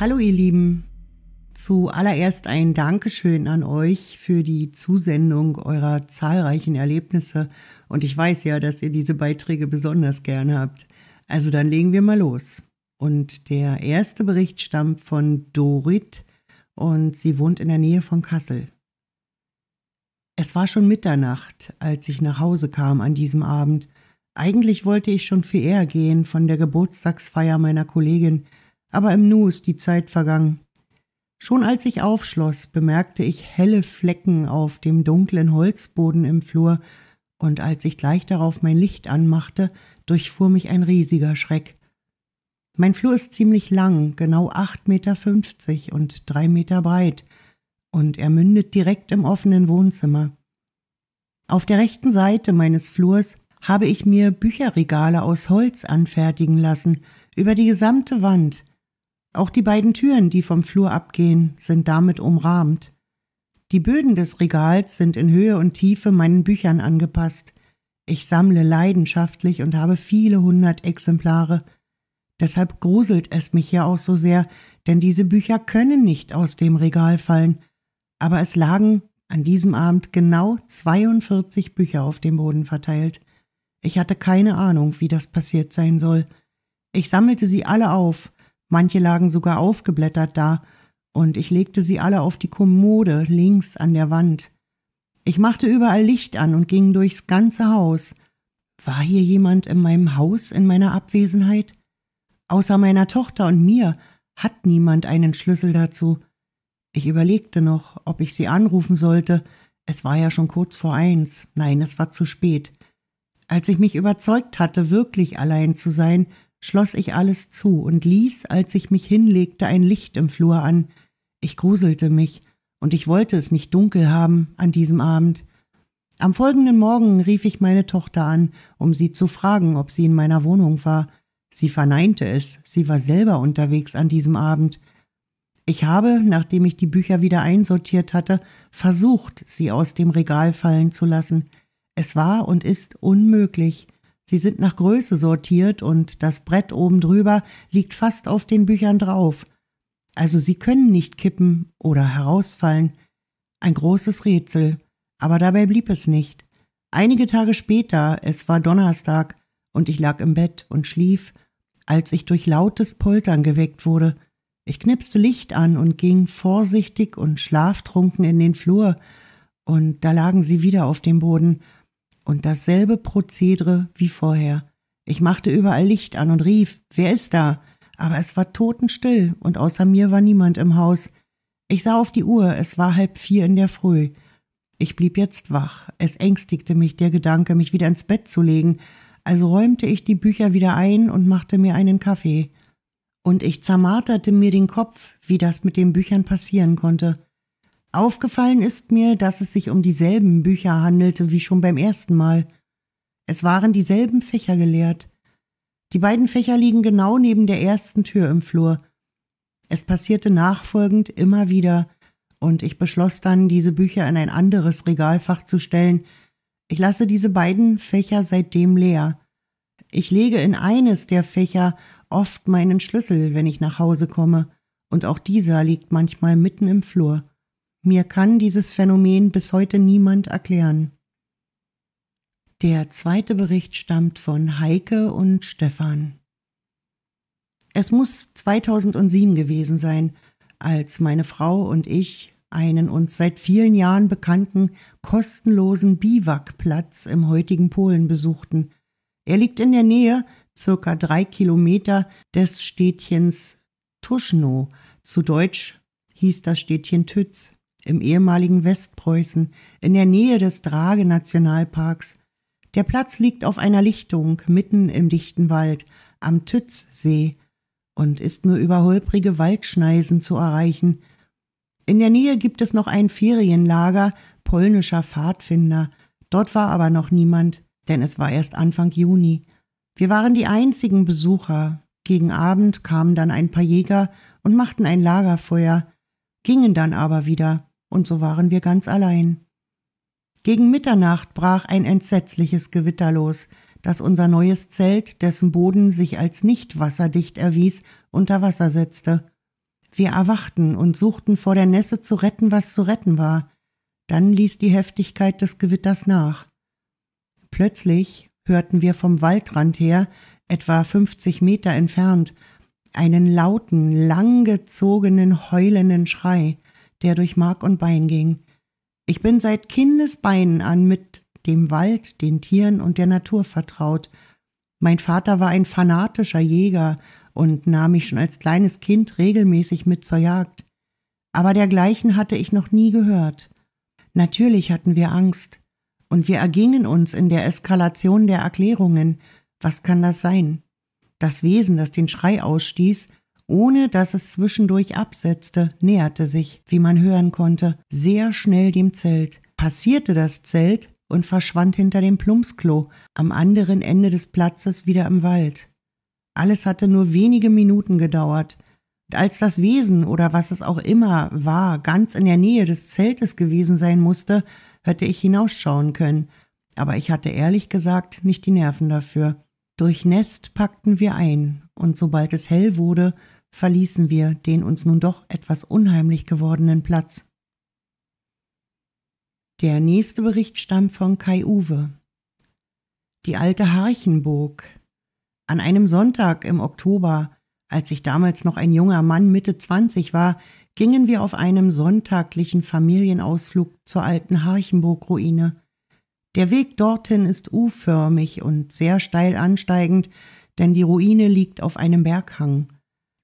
Hallo ihr Lieben. Zuallererst ein Dankeschön an euch für die Zusendung eurer zahlreichen Erlebnisse. Und ich weiß ja, dass ihr diese Beiträge besonders gerne habt. Also dann legen wir mal los. Und der erste Bericht stammt von Dorit und sie wohnt in der Nähe von Kassel. Es war schon Mitternacht, als ich nach Hause kam an diesem Abend. Eigentlich wollte ich schon viel eher gehen von der Geburtstagsfeier meiner Kollegin, aber im Nu ist die Zeit vergangen. Schon als ich aufschloss, bemerkte ich helle Flecken auf dem dunklen Holzboden im Flur, und als ich gleich darauf mein Licht anmachte, durchfuhr mich ein riesiger Schreck. Mein Flur ist ziemlich lang, genau 8,50 Meter und drei Meter breit, und er mündet direkt im offenen Wohnzimmer. Auf der rechten Seite meines Flurs habe ich mir Bücherregale aus Holz anfertigen lassen, über die gesamte Wand, auch die beiden Türen, die vom Flur abgehen, sind damit umrahmt. Die Böden des Regals sind in Höhe und Tiefe meinen Büchern angepasst. Ich sammle leidenschaftlich und habe viele hundert Exemplare. Deshalb gruselt es mich ja auch so sehr, denn diese Bücher können nicht aus dem Regal fallen. Aber es lagen an diesem Abend genau 42 Bücher auf dem Boden verteilt. Ich hatte keine Ahnung, wie das passiert sein soll. Ich sammelte sie alle auf, Manche lagen sogar aufgeblättert da, und ich legte sie alle auf die Kommode links an der Wand. Ich machte überall Licht an und ging durchs ganze Haus. War hier jemand in meinem Haus in meiner Abwesenheit? Außer meiner Tochter und mir hat niemand einen Schlüssel dazu. Ich überlegte noch, ob ich sie anrufen sollte. Es war ja schon kurz vor eins. Nein, es war zu spät. Als ich mich überzeugt hatte, wirklich allein zu sein, schloss ich alles zu und ließ, als ich mich hinlegte, ein Licht im Flur an. Ich gruselte mich, und ich wollte es nicht dunkel haben an diesem Abend. Am folgenden Morgen rief ich meine Tochter an, um sie zu fragen, ob sie in meiner Wohnung war. Sie verneinte es, sie war selber unterwegs an diesem Abend. Ich habe, nachdem ich die Bücher wieder einsortiert hatte, versucht, sie aus dem Regal fallen zu lassen. Es war und ist unmöglich. Sie sind nach Größe sortiert und das Brett oben drüber liegt fast auf den Büchern drauf. Also sie können nicht kippen oder herausfallen. Ein großes Rätsel. Aber dabei blieb es nicht. Einige Tage später, es war Donnerstag, und ich lag im Bett und schlief, als ich durch lautes Poltern geweckt wurde. Ich knipste Licht an und ging vorsichtig und schlaftrunken in den Flur, und da lagen sie wieder auf dem Boden, und dasselbe Prozedere wie vorher. Ich machte überall Licht an und rief, wer ist da? Aber es war totenstill und außer mir war niemand im Haus. Ich sah auf die Uhr, es war halb vier in der Früh. Ich blieb jetzt wach. Es ängstigte mich der Gedanke, mich wieder ins Bett zu legen, also räumte ich die Bücher wieder ein und machte mir einen Kaffee. Und ich zermarterte mir den Kopf, wie das mit den Büchern passieren konnte. Aufgefallen ist mir, dass es sich um dieselben Bücher handelte wie schon beim ersten Mal. Es waren dieselben Fächer geleert. Die beiden Fächer liegen genau neben der ersten Tür im Flur. Es passierte nachfolgend immer wieder, und ich beschloss dann, diese Bücher in ein anderes Regalfach zu stellen. Ich lasse diese beiden Fächer seitdem leer. Ich lege in eines der Fächer oft meinen Schlüssel, wenn ich nach Hause komme, und auch dieser liegt manchmal mitten im Flur. Mir kann dieses Phänomen bis heute niemand erklären. Der zweite Bericht stammt von Heike und Stefan. Es muss 2007 gewesen sein, als meine Frau und ich einen uns seit vielen Jahren bekannten kostenlosen Biwakplatz im heutigen Polen besuchten. Er liegt in der Nähe, circa drei Kilometer, des Städtchens Tuschno. Zu Deutsch hieß das Städtchen Tütz im ehemaligen Westpreußen in der Nähe des Drage Nationalparks. Der Platz liegt auf einer Lichtung mitten im dichten Wald am Tützsee und ist nur über holprige Waldschneisen zu erreichen. In der Nähe gibt es noch ein Ferienlager polnischer Pfadfinder. Dort war aber noch niemand, denn es war erst Anfang Juni. Wir waren die einzigen Besucher. Gegen Abend kamen dann ein paar Jäger und machten ein Lagerfeuer, gingen dann aber wieder und so waren wir ganz allein. Gegen Mitternacht brach ein entsetzliches Gewitter los, das unser neues Zelt, dessen Boden sich als nicht wasserdicht erwies, unter Wasser setzte. Wir erwachten und suchten vor der Nässe zu retten, was zu retten war. Dann ließ die Heftigkeit des Gewitters nach. Plötzlich hörten wir vom Waldrand her, etwa 50 Meter entfernt, einen lauten, langgezogenen, heulenden Schrei der durch Mark und Bein ging. Ich bin seit Kindesbeinen an mit dem Wald, den Tieren und der Natur vertraut. Mein Vater war ein fanatischer Jäger und nahm mich schon als kleines Kind regelmäßig mit zur Jagd. Aber dergleichen hatte ich noch nie gehört. Natürlich hatten wir Angst, und wir ergingen uns in der Eskalation der Erklärungen. Was kann das sein? Das Wesen, das den Schrei ausstieß, ohne dass es zwischendurch absetzte, näherte sich, wie man hören konnte, sehr schnell dem Zelt, passierte das Zelt und verschwand hinter dem Plumpsklo am anderen Ende des Platzes wieder im Wald. Alles hatte nur wenige Minuten gedauert, und als das Wesen oder was es auch immer war, ganz in der Nähe des Zeltes gewesen sein musste, hätte ich hinausschauen können, aber ich hatte ehrlich gesagt nicht die Nerven dafür. Durch Nest packten wir ein, und sobald es hell wurde, verließen wir den uns nun doch etwas unheimlich gewordenen Platz. Der nächste Bericht stammt von Kai Uwe. Die alte Harchenburg. An einem Sonntag im Oktober, als ich damals noch ein junger Mann Mitte 20 war, gingen wir auf einem sonntaglichen Familienausflug zur alten Harchenburg-Ruine. Der Weg dorthin ist U-förmig und sehr steil ansteigend, denn die Ruine liegt auf einem Berghang.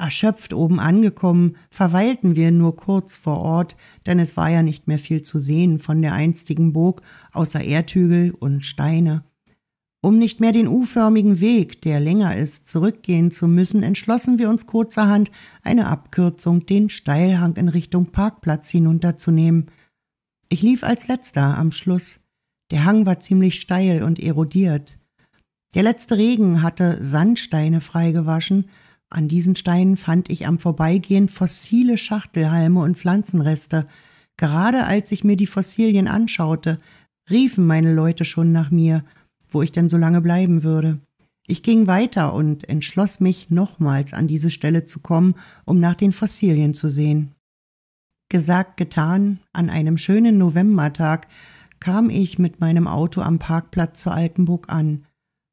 Erschöpft oben angekommen, verweilten wir nur kurz vor Ort, denn es war ja nicht mehr viel zu sehen von der einstigen Burg, außer Erdhügel und Steine. Um nicht mehr den U-förmigen Weg, der länger ist, zurückgehen zu müssen, entschlossen wir uns kurzerhand, eine Abkürzung den Steilhang in Richtung Parkplatz hinunterzunehmen. Ich lief als letzter am Schluss. Der Hang war ziemlich steil und erodiert. Der letzte Regen hatte Sandsteine freigewaschen, an diesen Steinen fand ich am Vorbeigehen fossile Schachtelhalme und Pflanzenreste. Gerade als ich mir die Fossilien anschaute, riefen meine Leute schon nach mir, wo ich denn so lange bleiben würde. Ich ging weiter und entschloss mich, nochmals an diese Stelle zu kommen, um nach den Fossilien zu sehen. Gesagt, getan, an einem schönen Novembertag kam ich mit meinem Auto am Parkplatz zur Altenburg an.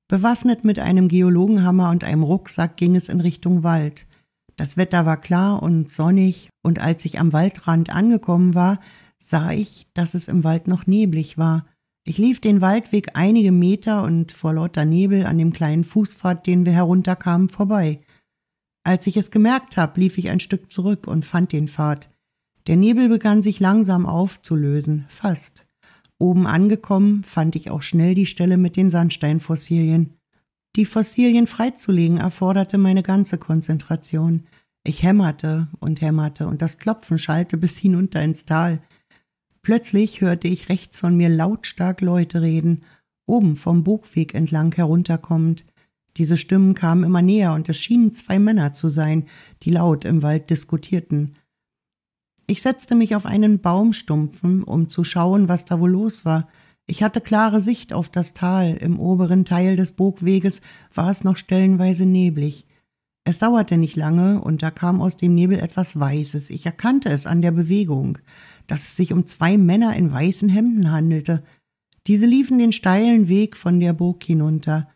Bewaffnet mit einem Geologenhammer und einem Rucksack ging es in Richtung Wald. Das Wetter war klar und sonnig, und als ich am Waldrand angekommen war, sah ich, dass es im Wald noch neblig war. Ich lief den Waldweg einige Meter und vor lauter Nebel an dem kleinen Fußpfad, den wir herunterkamen, vorbei. Als ich es gemerkt hab, lief ich ein Stück zurück und fand den Pfad. Der Nebel begann sich langsam aufzulösen, fast. Oben angekommen fand ich auch schnell die Stelle mit den Sandsteinfossilien. Die Fossilien freizulegen erforderte meine ganze Konzentration. Ich hämmerte und hämmerte und das Klopfen schallte bis hinunter ins Tal. Plötzlich hörte ich rechts von mir lautstark Leute reden, oben vom Bogweg entlang herunterkommend. Diese Stimmen kamen immer näher und es schienen zwei Männer zu sein, die laut im Wald diskutierten. Ich setzte mich auf einen Baumstumpfen, um zu schauen, was da wohl los war. Ich hatte klare Sicht auf das Tal, im oberen Teil des Bogweges war es noch stellenweise neblig. Es dauerte nicht lange, und da kam aus dem Nebel etwas Weißes. Ich erkannte es an der Bewegung, dass es sich um zwei Männer in weißen Hemden handelte. Diese liefen den steilen Weg von der Burg hinunter.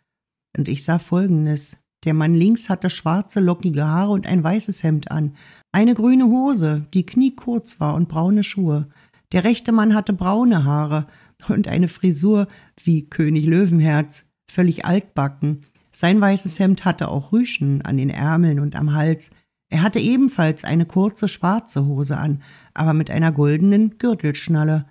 Und ich sah Folgendes. Der Mann links hatte schwarze, lockige Haare und ein weißes Hemd an. Eine grüne Hose, die kniekurz war und braune Schuhe. Der rechte Mann hatte braune Haare und eine Frisur wie König Löwenherz, völlig altbacken. Sein weißes Hemd hatte auch Rüschen an den Ärmeln und am Hals. Er hatte ebenfalls eine kurze schwarze Hose an, aber mit einer goldenen Gürtelschnalle.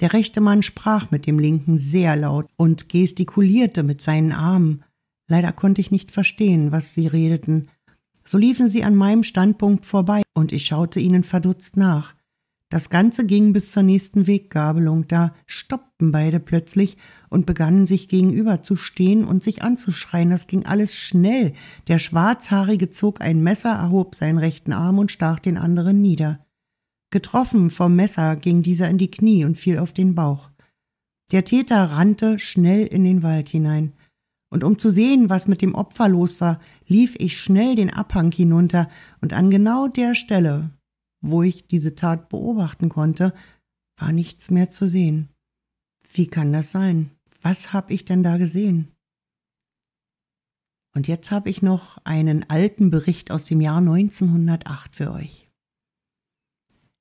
Der rechte Mann sprach mit dem linken sehr laut und gestikulierte mit seinen Armen. Leider konnte ich nicht verstehen, was sie redeten. So liefen sie an meinem Standpunkt vorbei und ich schaute ihnen verdutzt nach. Das Ganze ging bis zur nächsten Weggabelung, da stoppten beide plötzlich und begannen sich gegenüber zu stehen und sich anzuschreien. Das ging alles schnell. Der Schwarzhaarige zog ein Messer, erhob seinen rechten Arm und stach den anderen nieder. Getroffen vom Messer ging dieser in die Knie und fiel auf den Bauch. Der Täter rannte schnell in den Wald hinein und um zu sehen, was mit dem Opfer los war, lief ich schnell den Abhang hinunter, und an genau der Stelle, wo ich diese Tat beobachten konnte, war nichts mehr zu sehen. Wie kann das sein? Was habe ich denn da gesehen? Und jetzt habe ich noch einen alten Bericht aus dem Jahr 1908 für euch.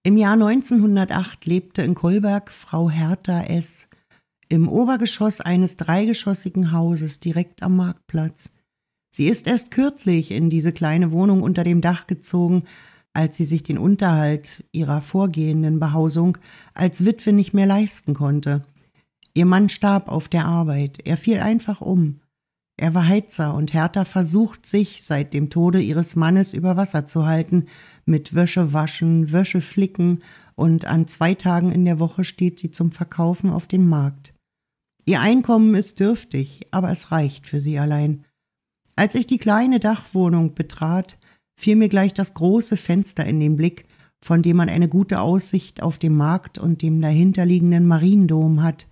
Im Jahr 1908 lebte in Kolberg Frau Hertha S., im Obergeschoss eines dreigeschossigen Hauses direkt am Marktplatz. Sie ist erst kürzlich in diese kleine Wohnung unter dem Dach gezogen, als sie sich den Unterhalt ihrer vorgehenden Behausung als Witwe nicht mehr leisten konnte. Ihr Mann starb auf der Arbeit, er fiel einfach um. Er war Heizer und Hertha versucht sich seit dem Tode ihres Mannes über Wasser zu halten, mit Wäsche waschen, Wäsche flicken und an zwei Tagen in der Woche steht sie zum Verkaufen auf dem Markt. Ihr Einkommen ist dürftig, aber es reicht für sie allein. Als ich die kleine Dachwohnung betrat, fiel mir gleich das große Fenster in den Blick, von dem man eine gute Aussicht auf den Markt und dem dahinterliegenden Mariendom hat.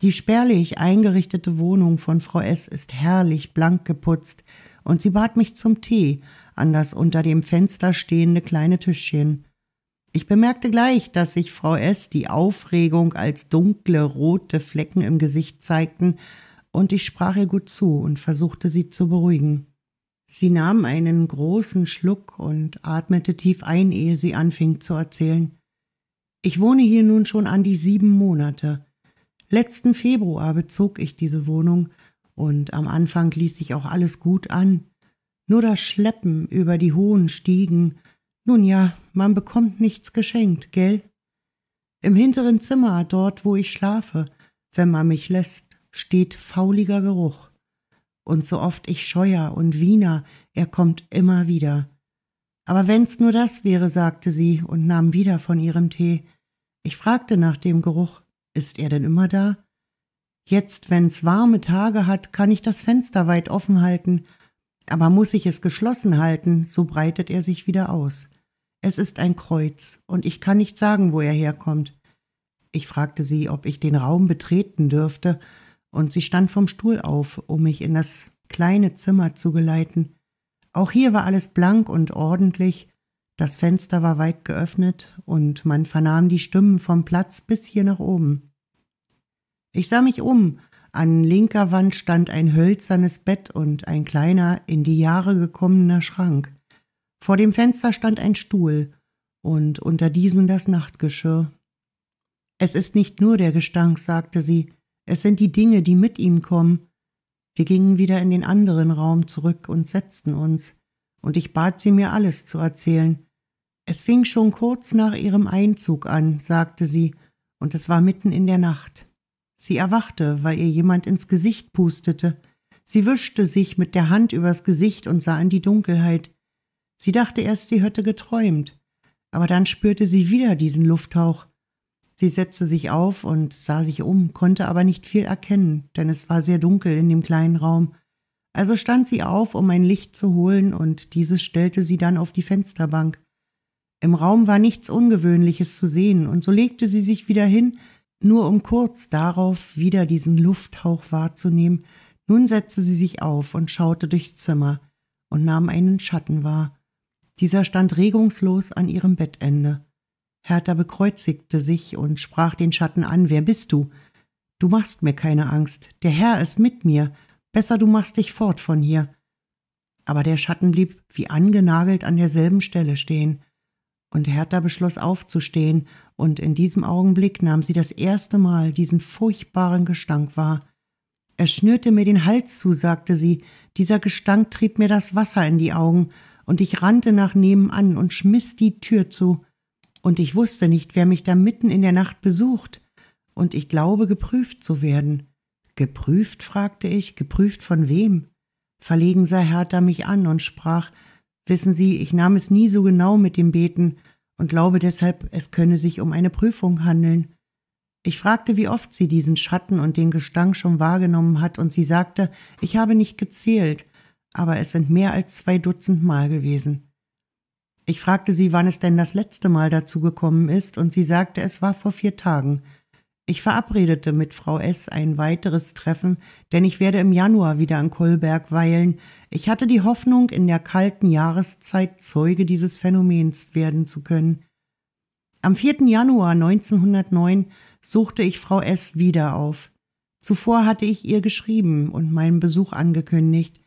Die spärlich eingerichtete Wohnung von Frau S. ist herrlich blank geputzt, und sie bat mich zum Tee an das unter dem Fenster stehende kleine Tischchen. Ich bemerkte gleich, dass sich Frau S. die Aufregung als dunkle rote Flecken im Gesicht zeigten, und ich sprach ihr gut zu und versuchte sie zu beruhigen. Sie nahm einen großen Schluck und atmete tief ein, ehe sie anfing zu erzählen. Ich wohne hier nun schon an die sieben Monate. Letzten Februar bezog ich diese Wohnung, und am Anfang ließ sich auch alles gut an. Nur das Schleppen über die hohen Stiegen, nun ja, man bekommt nichts geschenkt, gell? Im hinteren Zimmer, dort, wo ich schlafe, wenn man mich lässt, steht fauliger Geruch. Und so oft ich scheuer und Wiener, er kommt immer wieder. Aber wenn's nur das wäre, sagte sie und nahm wieder von ihrem Tee. Ich fragte nach dem Geruch, ist er denn immer da? Jetzt, wenn's warme Tage hat, kann ich das Fenster weit offen halten, aber muss ich es geschlossen halten, so breitet er sich wieder aus. Es ist ein Kreuz, und ich kann nicht sagen, wo er herkommt. Ich fragte sie, ob ich den Raum betreten dürfte, und sie stand vom Stuhl auf, um mich in das kleine Zimmer zu geleiten. Auch hier war alles blank und ordentlich, das Fenster war weit geöffnet, und man vernahm die Stimmen vom Platz bis hier nach oben. Ich sah mich um, an linker Wand stand ein hölzernes Bett und ein kleiner, in die Jahre gekommener Schrank. Vor dem Fenster stand ein Stuhl und unter diesem das Nachtgeschirr. Es ist nicht nur der Gestank, sagte sie, es sind die Dinge, die mit ihm kommen. Wir gingen wieder in den anderen Raum zurück und setzten uns, und ich bat sie mir alles zu erzählen. Es fing schon kurz nach ihrem Einzug an, sagte sie, und es war mitten in der Nacht. Sie erwachte, weil ihr jemand ins Gesicht pustete. Sie wischte sich mit der Hand übers Gesicht und sah in die Dunkelheit. Sie dachte erst, sie hätte geträumt, aber dann spürte sie wieder diesen Lufthauch. Sie setzte sich auf und sah sich um, konnte aber nicht viel erkennen, denn es war sehr dunkel in dem kleinen Raum. Also stand sie auf, um ein Licht zu holen, und dieses stellte sie dann auf die Fensterbank. Im Raum war nichts Ungewöhnliches zu sehen, und so legte sie sich wieder hin, nur um kurz darauf wieder diesen Lufthauch wahrzunehmen. Nun setzte sie sich auf und schaute durchs Zimmer und nahm einen Schatten wahr. Dieser stand regungslos an ihrem Bettende. Hertha bekreuzigte sich und sprach den Schatten an Wer bist du? Du machst mir keine Angst, der Herr ist mit mir, besser du machst dich fort von hier. Aber der Schatten blieb wie angenagelt an derselben Stelle stehen, und Hertha beschloss aufzustehen, und in diesem Augenblick nahm sie das erste Mal diesen furchtbaren Gestank wahr. Er schnürte mir den Hals zu, sagte sie, dieser Gestank trieb mir das Wasser in die Augen, und ich rannte nach nebenan und schmiss die Tür zu, und ich wusste nicht, wer mich da mitten in der Nacht besucht, und ich glaube geprüft zu werden. Geprüft? fragte ich, geprüft von wem? Verlegen sah Hertha mich an und sprach Wissen Sie, ich nahm es nie so genau mit dem Beten und glaube deshalb, es könne sich um eine Prüfung handeln. Ich fragte, wie oft sie diesen Schatten und den Gestank schon wahrgenommen hat, und sie sagte, ich habe nicht gezählt, aber es sind mehr als zwei Dutzend Mal gewesen. Ich fragte sie, wann es denn das letzte Mal dazu gekommen ist, und sie sagte, es war vor vier Tagen. Ich verabredete mit Frau S. ein weiteres Treffen, denn ich werde im Januar wieder an Kolberg weilen. Ich hatte die Hoffnung, in der kalten Jahreszeit Zeuge dieses Phänomens werden zu können. Am 4. Januar 1909 suchte ich Frau S. wieder auf. Zuvor hatte ich ihr geschrieben und meinen Besuch angekündigt.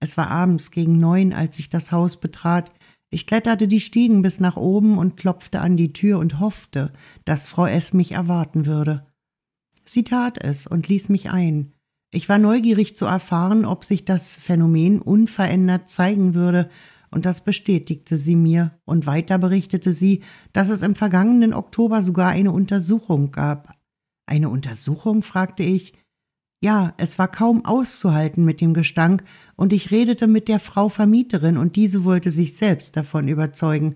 Es war abends gegen neun, als ich das Haus betrat. Ich kletterte die Stiegen bis nach oben und klopfte an die Tür und hoffte, dass Frau S. mich erwarten würde. Sie tat es und ließ mich ein. Ich war neugierig zu erfahren, ob sich das Phänomen unverändert zeigen würde, und das bestätigte sie mir, und weiter berichtete sie, dass es im vergangenen Oktober sogar eine Untersuchung gab. Eine Untersuchung? fragte ich. Ja, es war kaum auszuhalten mit dem Gestank, und ich redete mit der Frau Vermieterin, und diese wollte sich selbst davon überzeugen.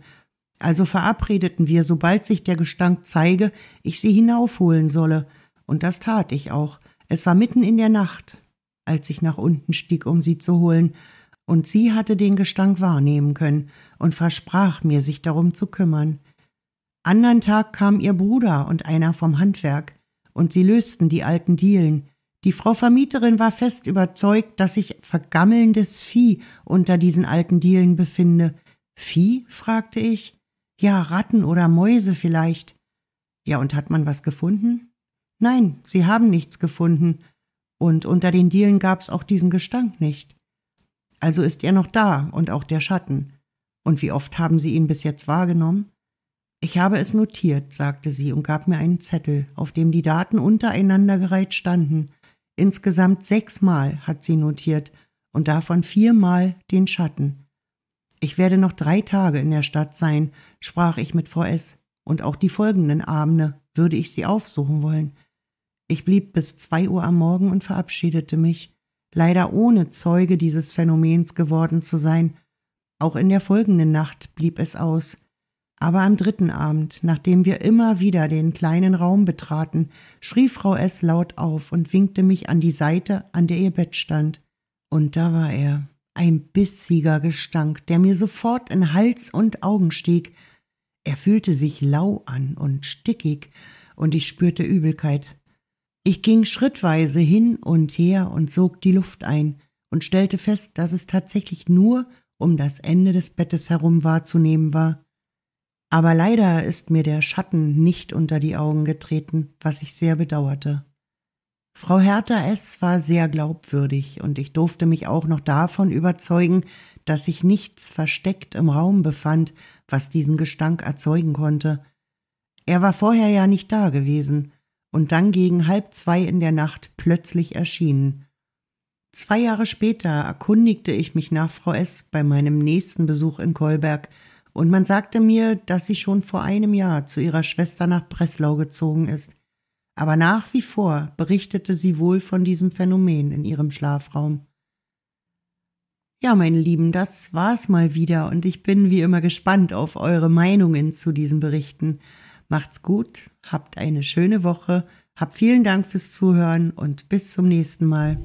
Also verabredeten wir, sobald sich der Gestank zeige, ich sie hinaufholen solle, und das tat ich auch. Es war mitten in der Nacht, als ich nach unten stieg, um sie zu holen, und sie hatte den Gestank wahrnehmen können und versprach mir, sich darum zu kümmern. Andern Tag kam ihr Bruder und einer vom Handwerk, und sie lösten die alten Dielen, die Frau Vermieterin war fest überzeugt, dass sich vergammelndes Vieh unter diesen alten Dielen befinde. Vieh? fragte ich. Ja, Ratten oder Mäuse vielleicht. Ja, und hat man was gefunden? Nein, sie haben nichts gefunden. Und unter den Dielen gab's auch diesen Gestank nicht. Also ist er noch da und auch der Schatten. Und wie oft haben Sie ihn bis jetzt wahrgenommen? Ich habe es notiert, sagte sie und gab mir einen Zettel, auf dem die Daten untereinander gereiht standen. Insgesamt sechsmal hat sie notiert und davon viermal den Schatten. Ich werde noch drei Tage in der Stadt sein, sprach ich mit Frau S. Und auch die folgenden Abende würde ich sie aufsuchen wollen. Ich blieb bis zwei Uhr am Morgen und verabschiedete mich, leider ohne Zeuge dieses Phänomens geworden zu sein. Auch in der folgenden Nacht blieb es aus. Aber am dritten Abend, nachdem wir immer wieder den kleinen Raum betraten, schrie Frau S. laut auf und winkte mich an die Seite, an der ihr Bett stand. Und da war er, ein bissiger Gestank, der mir sofort in Hals und Augen stieg. Er fühlte sich lau an und stickig, und ich spürte Übelkeit. Ich ging schrittweise hin und her und sog die Luft ein und stellte fest, dass es tatsächlich nur um das Ende des Bettes herum wahrzunehmen war. Aber leider ist mir der Schatten nicht unter die Augen getreten, was ich sehr bedauerte. Frau Hertha S. war sehr glaubwürdig, und ich durfte mich auch noch davon überzeugen, dass sich nichts versteckt im Raum befand, was diesen Gestank erzeugen konnte. Er war vorher ja nicht da gewesen und dann gegen halb zwei in der Nacht plötzlich erschienen. Zwei Jahre später erkundigte ich mich nach Frau S. bei meinem nächsten Besuch in Kolberg, und man sagte mir, dass sie schon vor einem Jahr zu ihrer Schwester nach Breslau gezogen ist. Aber nach wie vor berichtete sie wohl von diesem Phänomen in ihrem Schlafraum. Ja, meine Lieben, das war's mal wieder und ich bin wie immer gespannt auf eure Meinungen zu diesen Berichten. Macht's gut, habt eine schöne Woche, habt vielen Dank fürs Zuhören und bis zum nächsten Mal.